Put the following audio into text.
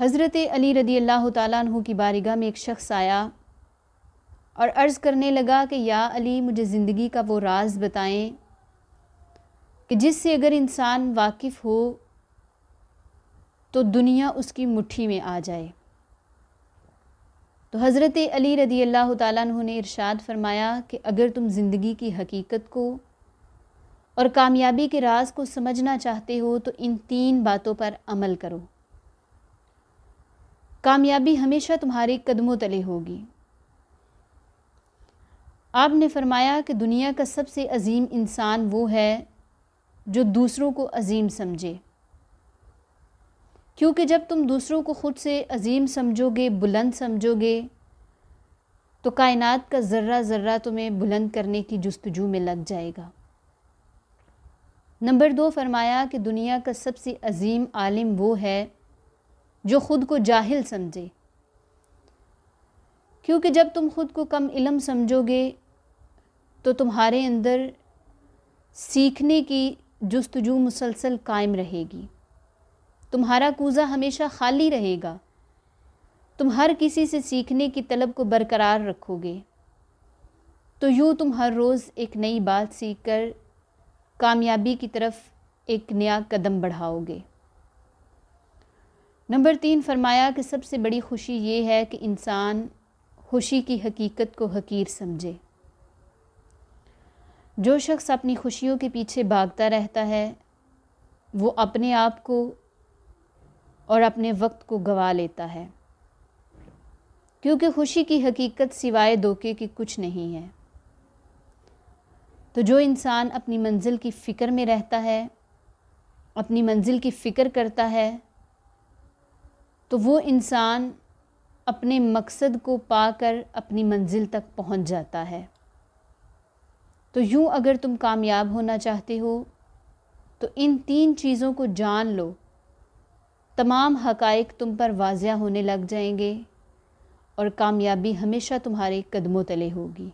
हज़रत अली रदी अल्लाह तु की बारिगा में एक शख्स आया और अर्ज़ करने लगा कि या अली मुझे ज़िंदगी का वो राज बताएं कि जिससे अगर इंसान वाकिफ़ हो तो दुनिया उसकी मुट्ठी में आ जाए तो हज़रत अली रदी अल्लाह तु ने इरशाद फरमाया कि अगर तुम ज़िंदगी की हकीकत को और कामयाबी के राज को समझना चाहते हो तो इन तीन बातों पर अमल करो कामयाबी हमेशा तुम्हारे कदमों तले होगी आपने फरमाया कि दुनिया का सबसे अजीम इंसान वो है जो दूसरों को अजीम समझे क्योंकि जब तुम दूसरों को ख़ुद से अजीम समझोगे बुलंद समझोगे तो कायनात का ज़र्रा ज़र्रा तुम्हें बुलंद करने की जस्तजू में लग जाएगा नंबर दो फरमाया कि दुनिया का सबसे अजीम आलिम वो है जो ख़ुद को जाहिल समझे क्योंकि जब तुम ख़ुद को कम इलम समझोगे तो तुम्हारे अंदर सीखने की जस्तजू मुसलसल कायम रहेगी तुम्हारा कूज़ा हमेशा खाली रहेगा तुम हर किसी से सीखने की तलब को बरकरार रखोगे तो यूँ तुम हर रोज़ एक नई बात सीख कर कामयाबी की तरफ एक नया कदम बढ़ाओगे नंबर तीन फरमाया कि सबसे बड़ी खुशी ये है कि इंसान खुशी की हकीकत को हकीर समझे जो शख्स अपनी खुशियों के पीछे भागता रहता है वो अपने आप को और अपने वक्त को गवा लेता है क्योंकि खुशी की हकीकत सिवाय धोखे की कुछ नहीं है तो जो इंसान अपनी मंजिल की फ़िक्र में रहता है अपनी मंजिल की फ़िक्र करता है तो वो इंसान अपने मकसद को पाकर अपनी मंजिल तक पहुंच जाता है तो यूँ अगर तुम कामयाब होना चाहते हो तो इन तीन चीज़ों को जान लो तमाम हकाइक तुम पर वाजिया होने लग जाएंगे और कामयाबी हमेशा तुम्हारे कदमों तले होगी